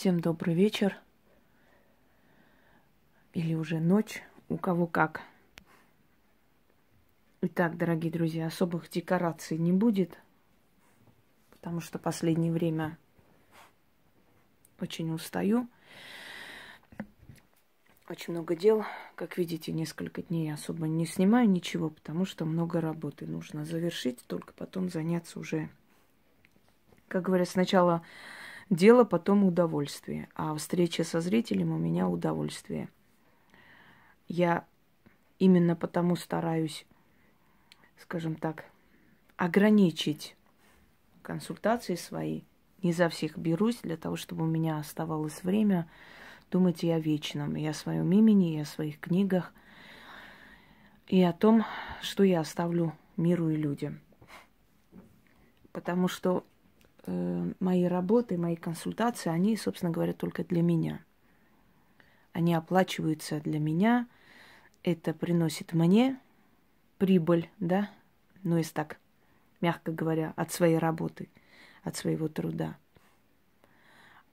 Всем добрый вечер. Или уже ночь, у кого как. Итак, дорогие друзья, особых декораций не будет, потому что последнее время очень устаю. Очень много дел. Как видите, несколько дней я особо не снимаю ничего, потому что много работы нужно завершить, только потом заняться уже. Как говорят, сначала Дело потом удовольствие. А встреча со зрителем у меня удовольствие. Я именно потому стараюсь, скажем так, ограничить консультации свои. Не за всех берусь, для того, чтобы у меня оставалось время думать и о вечном, и о своем имени, и о своих книгах, и о том, что я оставлю миру и людям. Потому что э, мои работы, мои консультации, они, собственно говоря, только для меня. Они оплачиваются для меня, это приносит мне прибыль, да, ну, если так, мягко говоря, от своей работы, от своего труда.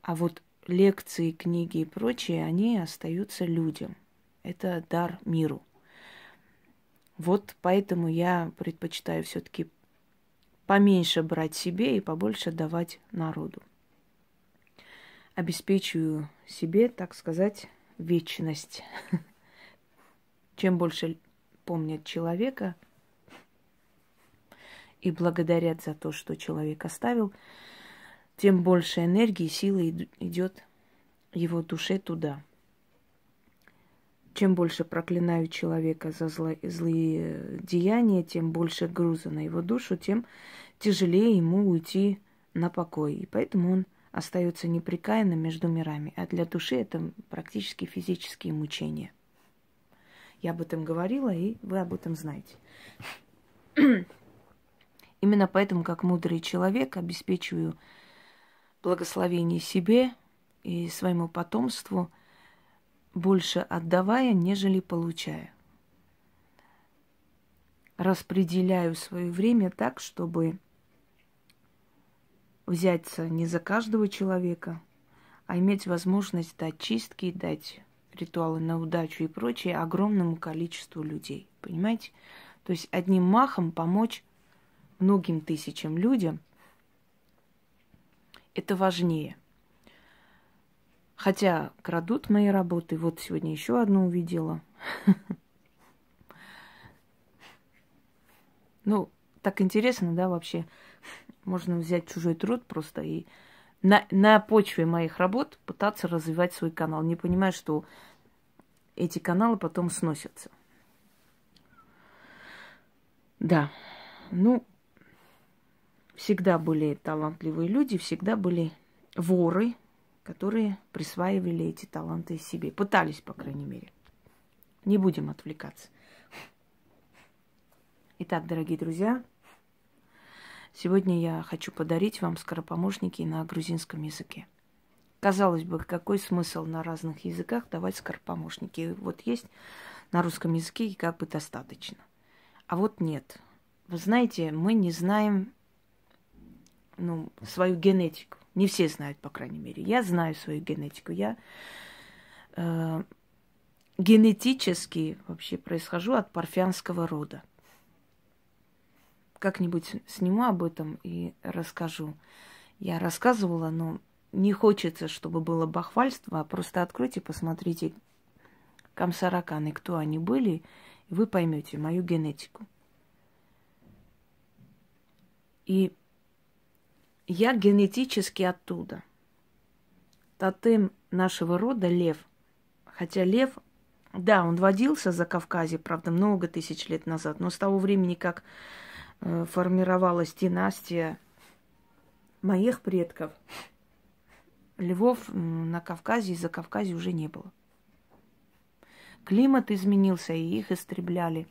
А вот лекции, книги и прочее, они остаются людям. Это дар миру. Вот поэтому я предпочитаю все-таки поменьше брать себе и побольше давать народу. Обеспечиваю себе, так сказать, вечность. Чем больше помнят человека и благодарят за то, что человек оставил, тем больше энергии, силы идет его душе туда – чем больше проклинаю человека за зло, злые деяния, тем больше груза на его душу, тем тяжелее ему уйти на покой. И поэтому он остается непрекаянным между мирами. А для души это практически физические мучения. Я об этом говорила, и вы об этом знаете. Именно поэтому, как мудрый человек, обеспечиваю благословение себе и своему потомству – больше отдавая, нежели получая. Распределяю свое время так, чтобы взяться не за каждого человека, а иметь возможность дать чистки, дать ритуалы на удачу и прочее огромному количеству людей. Понимаете? То есть одним махом помочь многим тысячам людям – это важнее – Хотя крадут мои работы. Вот сегодня еще одну увидела. Ну, так интересно, да, вообще. Можно взять чужой труд просто и на, на почве моих работ пытаться развивать свой канал, не понимая, что эти каналы потом сносятся. Да, ну, всегда были талантливые люди, всегда были воры, которые присваивали эти таланты себе. Пытались, по крайней мере. Не будем отвлекаться. Итак, дорогие друзья, сегодня я хочу подарить вам скоропомощники на грузинском языке. Казалось бы, какой смысл на разных языках давать скоропомощники? Вот есть на русском языке и как бы достаточно. А вот нет. Вы знаете, мы не знаем ну, свою генетику. Не все знают, по крайней мере. Я знаю свою генетику. Я э, генетически вообще происхожу от парфянского рода. Как-нибудь сниму об этом и расскажу. Я рассказывала, но не хочется, чтобы было бахвальство, а просто откройте, посмотрите комсараканы, кто они были, и вы поймете мою генетику. И я генетически оттуда. Тотем нашего рода – лев. Хотя лев, да, он водился за Кавказе, правда, много тысяч лет назад, но с того времени, как э, формировалась династия моих предков, львов на Кавказе и за Кавказе уже не было. Климат изменился, и их истребляли,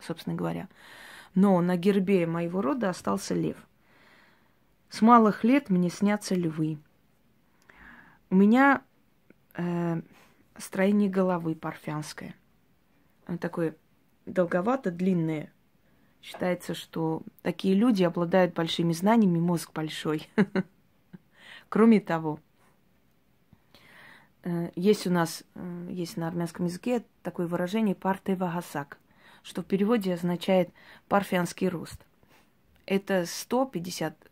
собственно говоря. Но на гербе моего рода остался лев. С малых лет мне снятся львы. У меня э, строение головы парфянское. Оно такое долговато, длинное. Считается, что такие люди обладают большими знаниями, мозг большой. Кроме того, э, есть у нас, э, есть на армянском языке такое выражение «парте вагасак», что в переводе означает «парфянский рост». Это 150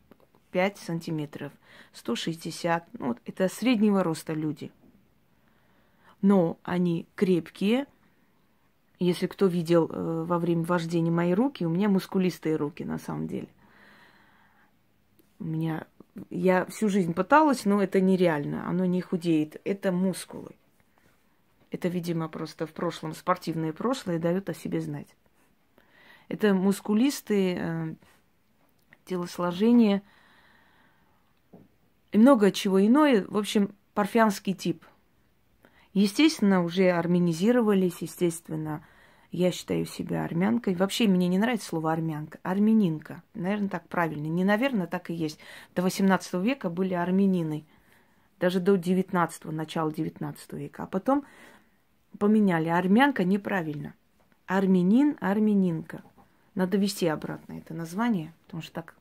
5 сантиметров, 160, ну, это среднего роста люди. Но они крепкие. Если кто видел э, во время вождения мои руки, у меня мускулистые руки на самом деле. У меня я всю жизнь пыталась, но это нереально, оно не худеет. Это мускулы. Это, видимо, просто в прошлом спортивное прошлое дает о себе знать. Это мускулистые э, телосложения – и много чего иное. В общем, парфянский тип. Естественно, уже армянизировались, естественно, я считаю себя армянкой. Вообще, мне не нравится слово армянка, армянинка. Наверное, так правильно. Не, наверное, так и есть. До 18 века были армянины. Даже до 19 начала 19 века. А потом поменяли. Армянка неправильно. Армянин, армянинка. Надо вести обратно это название, потому что так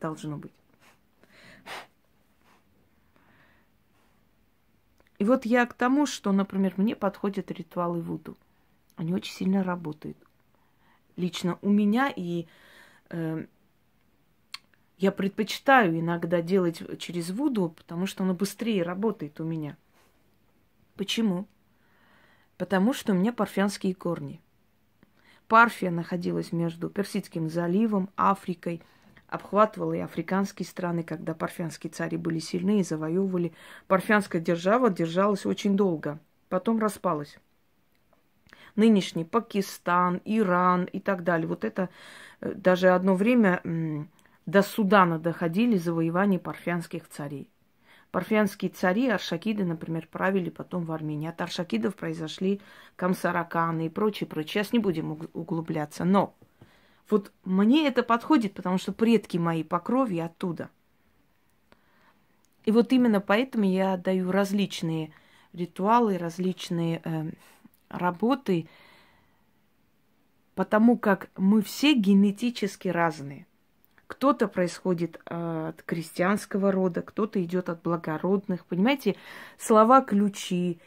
должно быть. И вот я к тому, что, например, мне подходят ритуалы Вуду. Они очень сильно работают. Лично у меня и э, я предпочитаю иногда делать через Вуду, потому что оно быстрее работает у меня. Почему? Потому что у меня парфянские корни. Парфия находилась между Персидским заливом, Африкой – обхватывала и африканские страны, когда парфянские цари были сильны и завоевывали. Парфянская держава держалась очень долго, потом распалась. Нынешний Пакистан, Иран и так далее. Вот это э, даже одно время до Судана доходили завоевания парфянских царей. Парфянские цари, аршакиды, например, правили потом в Армении. От аршакидов произошли камсараканы и прочее, прочее. Сейчас не будем углубляться, но вот мне это подходит, потому что предки мои по крови оттуда. И вот именно поэтому я даю различные ритуалы, различные э, работы, потому как мы все генетически разные. Кто-то происходит э, от крестьянского рода, кто-то идет от благородных. Понимаете, слова ключи,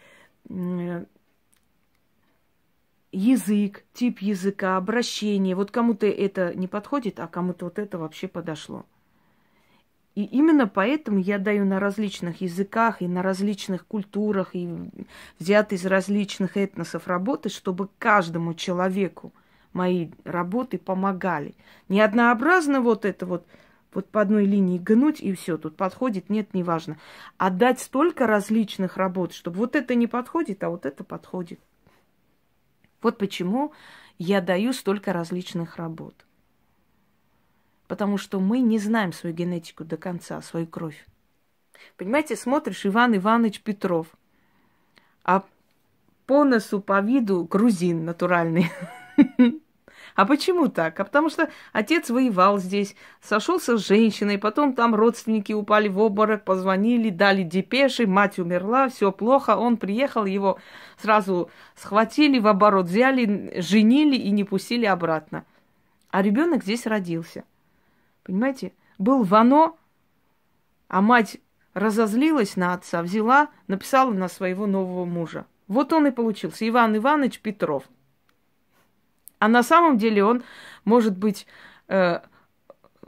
язык, тип языка, обращение. Вот кому-то это не подходит, а кому-то вот это вообще подошло. И именно поэтому я даю на различных языках и на различных культурах, и взят из различных этносов работы, чтобы каждому человеку мои работы помогали. Не однообразно вот это вот, вот по одной линии гнуть и все, тут подходит, нет, неважно. А дать столько различных работ, чтобы вот это не подходит, а вот это подходит. Вот почему я даю столько различных работ. Потому что мы не знаем свою генетику до конца, свою кровь. Понимаете, смотришь Иван Иванович Петров, а по носу, по виду грузин натуральный. А почему так? А потому что отец воевал здесь, сошелся с женщиной, потом там родственники упали в обморок, позвонили, дали депеши, мать умерла, все плохо, он приехал, его сразу схватили, в оборот взяли, женили и не пустили обратно. А ребенок здесь родился. Понимаете? Был Вано, а мать разозлилась на отца, взяла, написала на своего нового мужа. Вот он и получился, Иван Иванович Петров. А на самом деле он может быть э,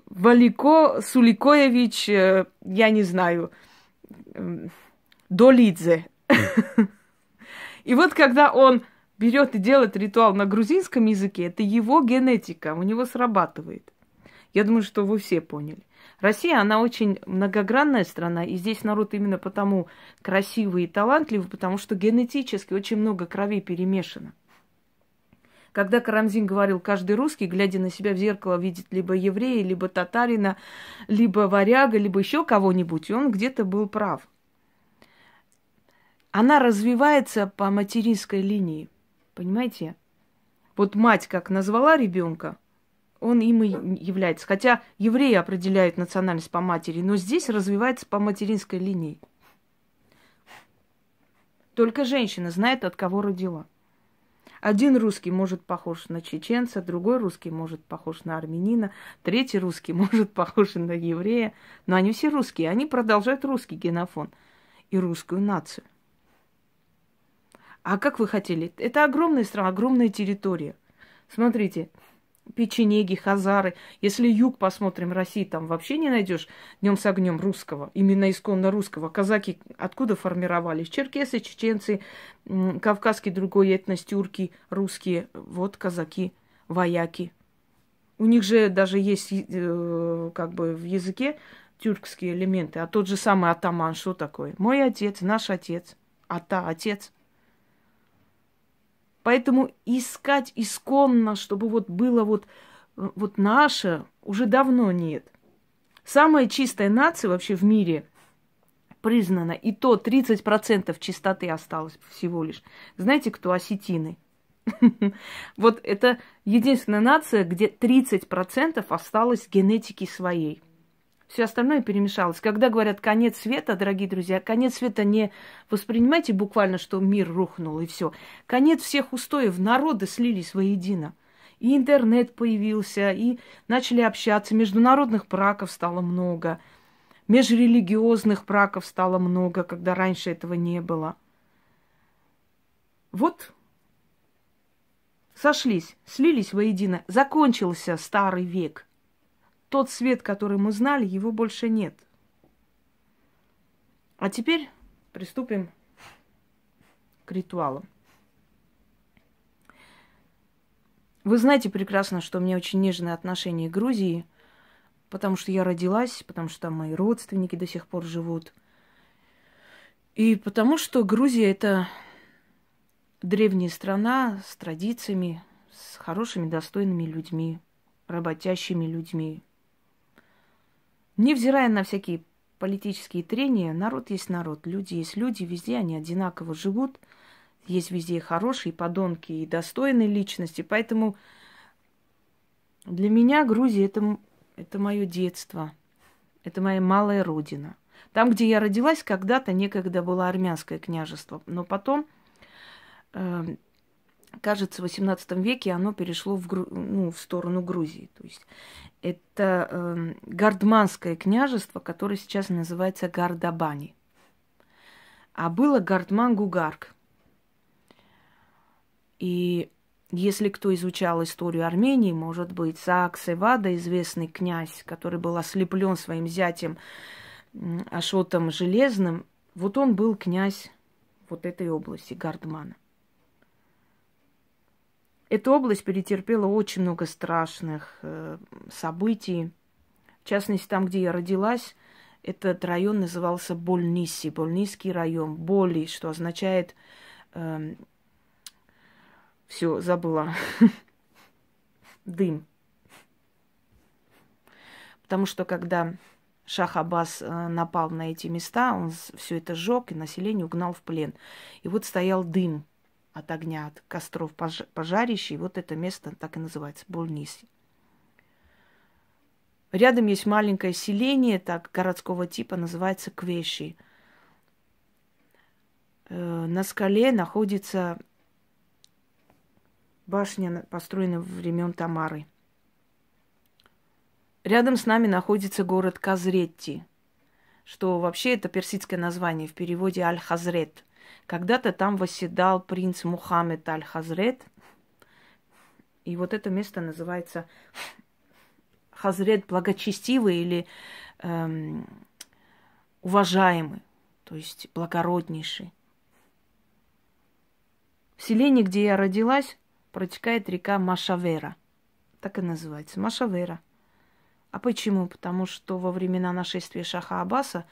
Валико Суликоевич, э, я не знаю, э, Долидзе. И вот когда он берет и делает ритуал на грузинском языке, это его генетика, у него срабатывает. Я думаю, что вы все поняли. Россия, она очень многогранная страна, и здесь народ именно потому красивый и талантливый, потому что генетически очень много крови перемешано. Когда Карамзин говорил, каждый русский, глядя на себя в зеркало, видит либо еврея, либо татарина, либо варяга, либо еще кого-нибудь, и он где-то был прав. Она развивается по материнской линии, понимаете? Вот мать как назвала ребенка, он им и является. Хотя евреи определяют национальность по матери, но здесь развивается по материнской линии. Только женщина знает, от кого родила. Один русский может похож на чеченца, другой русский может похож на армянина, третий русский может похож на еврея. Но они все русские, они продолжают русский генофон и русскую нацию. А как вы хотели? Это огромная страна, огромная территория. Смотрите, печенеги, хазары. Если юг посмотрим России, там вообще не найдешь днем с огнем русского, именно исконно русского. Казаки откуда формировались? Черкесы, чеченцы, кавказские другой этнос, тюрки, русские. Вот казаки, вояки. У них же даже есть э, как бы в языке тюркские элементы. А тот же самый атаман, что такое? Мой отец, наш отец, ата, отец – Поэтому искать исконно, чтобы вот было вот, э, вот наше, уже давно нет. Самая чистая нация вообще в мире признана, и то 30% чистоты осталось всего лишь. Знаете, кто осетины? Вот это единственная нация, где 30% осталось генетики своей – все остальное перемешалось. Когда говорят конец света, дорогие друзья, конец света не воспринимайте буквально, что мир рухнул и все. Конец всех устоев, народы слились воедино. И интернет появился, и начали общаться, международных браков стало много, межрелигиозных браков стало много, когда раньше этого не было. Вот сошлись, слились воедино, закончился старый век – тот свет, который мы знали, его больше нет. А теперь приступим к ритуалам. Вы знаете прекрасно, что у меня очень нежные отношения к Грузии, потому что я родилась, потому что там мои родственники до сих пор живут. И потому что Грузия – это древняя страна с традициями, с хорошими, достойными людьми, работящими людьми, Невзирая на всякие политические трения, народ есть народ, люди есть люди, везде они одинаково живут, есть везде хорошие подонки и достойные личности, поэтому для меня Грузия это, это мое детство, это моя малая родина. Там, где я родилась, когда-то некогда было армянское княжество, но потом э, кажется, в XVIII веке оно перешло в, ну, в сторону Грузии. То есть это э, Гардманское княжество, которое сейчас называется Гардабани. А было Гардман-Гугарк. И если кто изучал историю Армении, может быть, Саакс Эвада, известный князь, который был ослеплен своим зятем Ашотом Железным, вот он был князь вот этой области, Гардмана. Эта область перетерпела очень много страшных э, событий. В частности, там, где я родилась, этот район назывался Больниси, Больниский район, Боли, что означает... Э, эм, все, забыла. Дым. Потому что когда Шах Аббас э, напал на эти места, он все это сжег и население угнал в плен. И вот стоял дым от огня, от костров пожарищ, и вот это место так и называется, Больниси. Рядом есть маленькое селение, так городского типа, называется Квеши. Э, на скале находится башня, построена времен Тамары. Рядом с нами находится город Казретти, что вообще это персидское название в переводе Аль-Хазрет – когда-то там восседал принц Мухаммед Аль-Хазрет. И вот это место называется Хазрет благочестивый или эм, уважаемый, то есть благороднейший. В селении, где я родилась, протекает река Машавера. Так и называется, Машавера. А почему? Потому что во времена нашествия Шаха Аббаса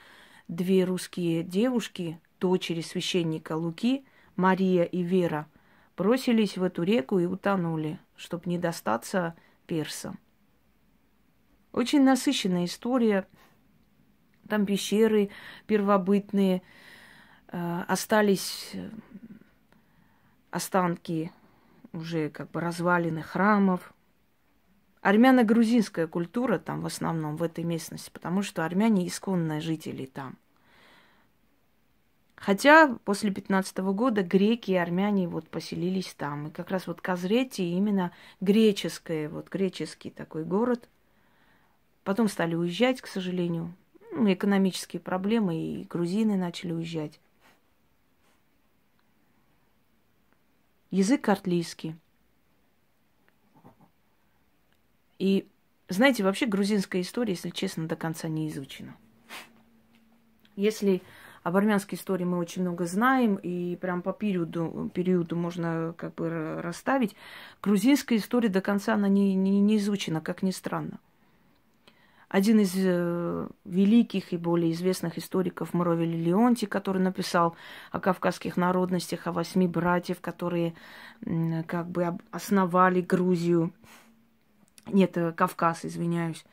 две русские девушки, дочери священника Луки, Мария и Вера, бросились в эту реку и утонули, чтобы не достаться персам. Очень насыщенная история. Там пещеры первобытные, э, остались э, останки уже как бы развалины храмов. Армяно-грузинская культура там в основном в этой местности, потому что армяне исконные жители там. Хотя после 15 года греки и армяне вот поселились там. И как раз вот Казрети именно греческое, вот греческий такой город. Потом стали уезжать, к сожалению. Ну, экономические проблемы, и грузины начали уезжать. Язык артлийский. И знаете, вообще грузинская история, если честно, до конца не изучена. Если об армянской истории мы очень много знаем, и прям по периоду, периоду можно как бы расставить. Грузинская история до конца она не, не, не изучена, как ни странно. Один из э, великих и более известных историков Муравель Леонти, который написал о кавказских народностях, о восьми братьев, которые э, как бы основали Грузию. Нет, э, Кавказ, извиняюсь.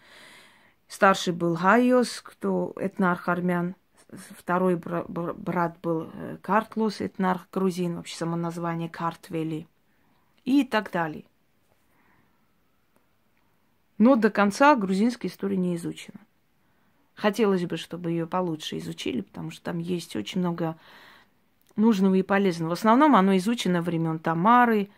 Старший был Гайос, кто этнарх армян. Второй брат был э, Картлус, этнарх грузин, вообще само название Картвели. И так далее. Но до конца грузинская история не изучена. Хотелось бы, чтобы ее получше изучили, потому что там есть очень много нужного и полезного. В основном оно изучено времен Тамары,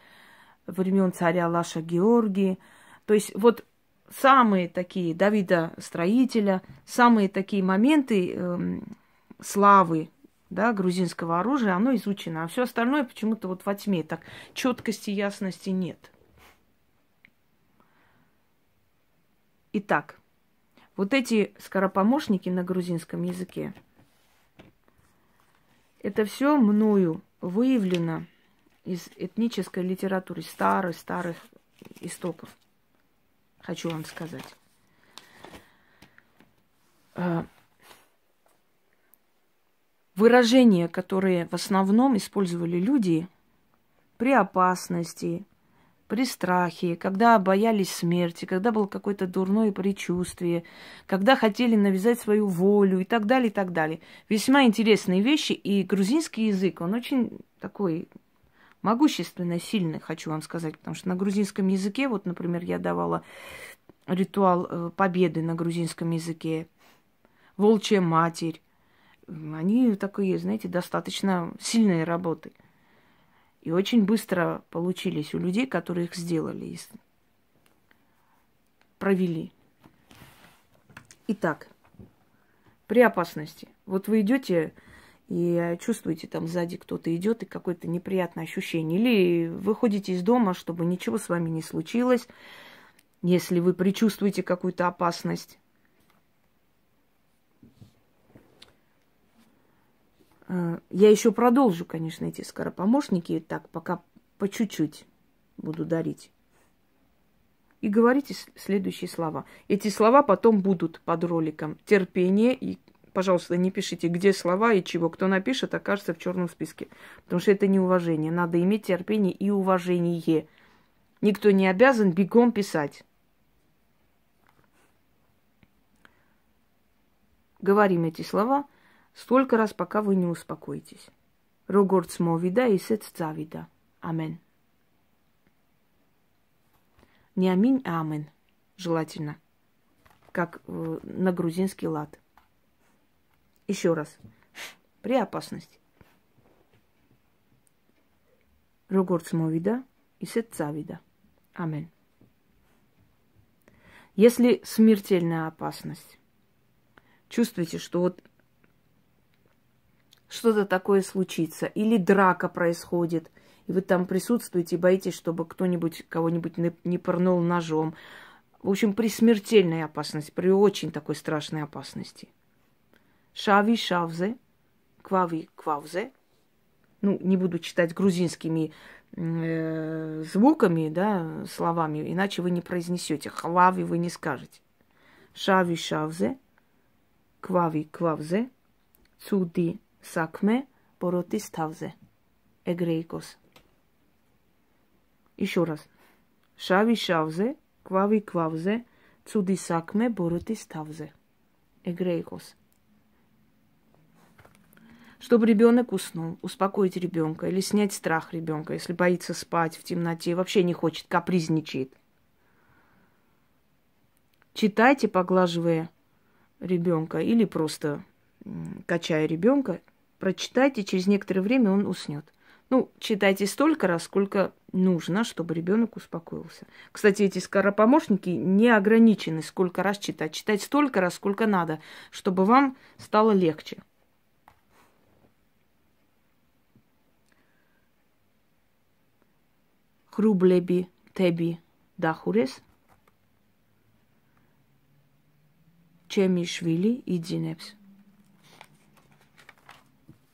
времен царя Лаша Георгии. То есть вот самые такие Давида Строителя, самые такие моменты, эм, славы да, грузинского оружия, оно изучено, а все остальное почему-то вот во тьме, так четкости, ясности нет. Итак, вот эти скоропомощники на грузинском языке, это все мною выявлено из этнической литературы, старых, старых истоков, хочу вам сказать. Э, выражения, которые в основном использовали люди при опасности, при страхе, когда боялись смерти, когда было какое-то дурное предчувствие, когда хотели навязать свою волю и так далее, и так далее. Весьма интересные вещи, и грузинский язык, он очень такой могущественно сильный, хочу вам сказать, потому что на грузинском языке, вот, например, я давала ритуал э, победы на грузинском языке, волчья матерь, они такие, знаете, достаточно сильные работы. И очень быстро получились у людей, которые их сделали, провели. Итак, при опасности. Вот вы идете и э, чувствуете, там сзади кто-то идет, и какое-то неприятное ощущение. Или выходите из дома, чтобы ничего с вами не случилось, если вы предчувствуете какую-то опасность. Э, я еще продолжу, конечно, эти скоропомощники, так пока по чуть-чуть буду дарить. И говорите следующие слова. Эти слова потом будут под роликом. Терпение и, пожалуйста, не пишите, где слова и чего. Кто напишет, окажется в черном списке. Потому что это неуважение. Надо иметь терпение и уважение. Никто не обязан бегом писать. Говорим эти слова столько раз, пока вы не успокоитесь. Рогорц мовида и сет цавида. Амин. Не аминь, а амин. Желательно. Как э, на грузинский лад. Еще раз. При опасности. Рогорц мовида и сет цавида. Амин. Если смертельная опасность, чувствуете, что вот что-то такое случится, или драка происходит, и вы там присутствуете и боитесь, чтобы кто-нибудь кого-нибудь не пырнул ножом. В общем, при смертельной опасности, при очень такой страшной опасности. Шави шавзе, квави квавзе. Ну, не буду читать грузинскими э, звуками, да, словами, иначе вы не произнесете. Хлави вы не скажете. Шави шавзе, квави квавзе, цуди Сакме საქმე ბოროტის თავზე. Еще раз. Шави шавзе, квави квавзе, цуди сакме ბოროტის თავზე. ეგრეიკოს. Чтобы ребенок уснул, успокоить ребенка или снять страх ребенка, если боится спать в темноте, вообще не хочет, капризничает. Читайте, поглаживая ребенка или просто качая ребенка, прочитайте, через некоторое время он уснет. Ну, читайте столько раз, сколько нужно, чтобы ребенок успокоился. Кстати, эти скоропомощники не ограничены, сколько раз читать. Читать столько раз, сколько надо, чтобы вам стало легче. Хрублеби теби дахурес. Чемишвили и дзинепс.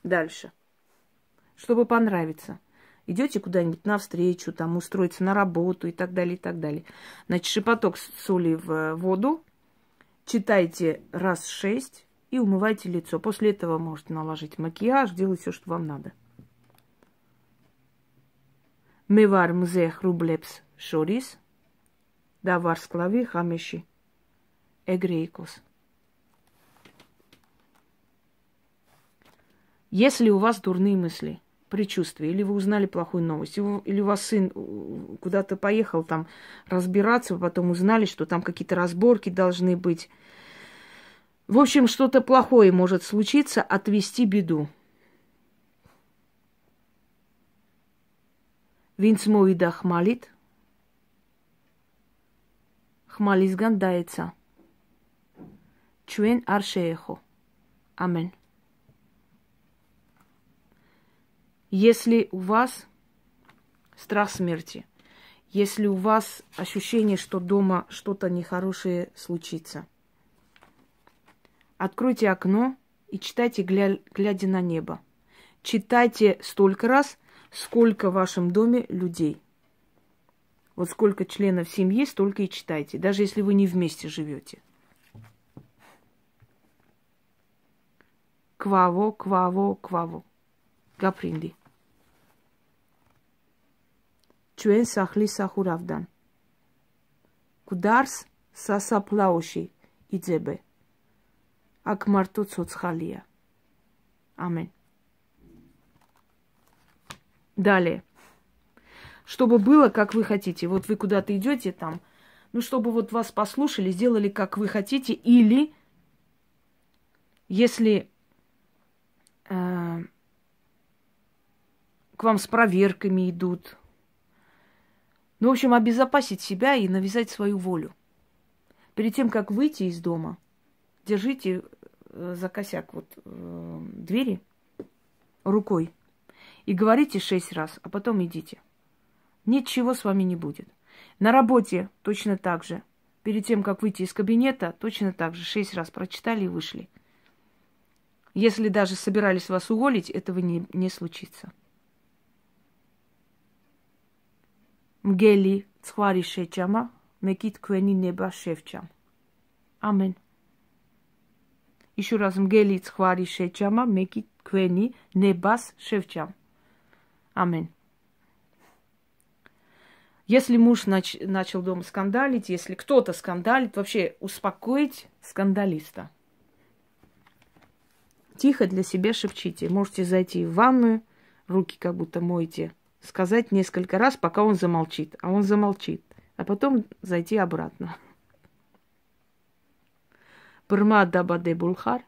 Дальше. Чтобы понравиться. Идете куда-нибудь навстречу, там устроиться на работу и так далее, и так далее. Значит, шепоток соли в э, воду, читайте раз шесть и умывайте лицо. После этого можете наложить макияж, делать все, что вам надо. Мевар мзех рублепс шорис, давар склави хамеши, эгрейкос. Если у вас дурные мысли, предчувствия, или вы узнали плохую новость, или у вас сын э, куда-то поехал там разбираться, вы потом узнали, что там какие-то разборки должны быть. В общем, что-то плохое может случиться, отвести беду. Винц Моидах молит. Хмализган дается. Чуен аршеехо. Аминь. Если у вас страх смерти, если у вас ощущение, что дома что-то нехорошее случится, откройте окно и читайте, гля- глядя на небо. Читайте столько раз, сколько в вашем доме людей. Вот сколько членов семьи, столько и читайте, даже если вы не вместе живете. Кваво, кваво, кваво. Гапринди ჩვენ სახლის სახურავდან. გვდარს სასაფლაოში и აქ მარტო ცოცხალია. Аминь. Далее. Чтобы было, как вы хотите. Вот вы куда-то идете там, ну, чтобы вот вас послушали, сделали, как вы хотите, или если э, к вам с проверками идут, ну, в общем, обезопасить себя и навязать свою волю. Перед тем, как выйти из дома, держите э, за косяк вот э, двери рукой и говорите шесть раз, а потом идите. Ничего с вами не будет. На работе точно так же. Перед тем, как выйти из кабинета, точно так же. Шесть раз прочитали и вышли. Если даже собирались вас уволить, этого не, не случится. Мгели цхвари ცხვარი შეჭამა, მეკი თქვენი ნება შევჭამ. Еще раз мгели цхвари შეჭამა, მეკი თქვენი небас შევჭამ. Амин. Если муж нач начал дома скандалить, если кто-то скандалит, вообще успокоить скандалиста. Тихо для себя шепчите. Можете зайти в ванную, руки как будто моете сказать несколько раз, пока он замолчит. А он замолчит. А потом зайти обратно. Брма дабаде булхар.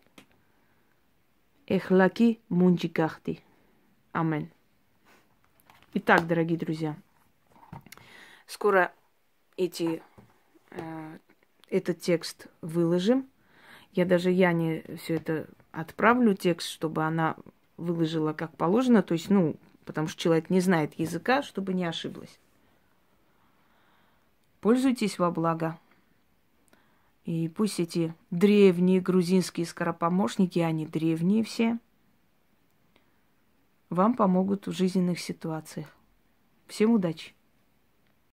Эхлаки мунджикахти. Амен. Итак, дорогие друзья, скоро эти, э, этот текст выложим. Я даже Яне все это отправлю текст, чтобы она выложила как положено, то есть, ну, потому что человек не знает языка, чтобы не ошиблась. Пользуйтесь во благо. И пусть эти древние грузинские скоропомощники, они древние все, вам помогут в жизненных ситуациях. Всем удачи!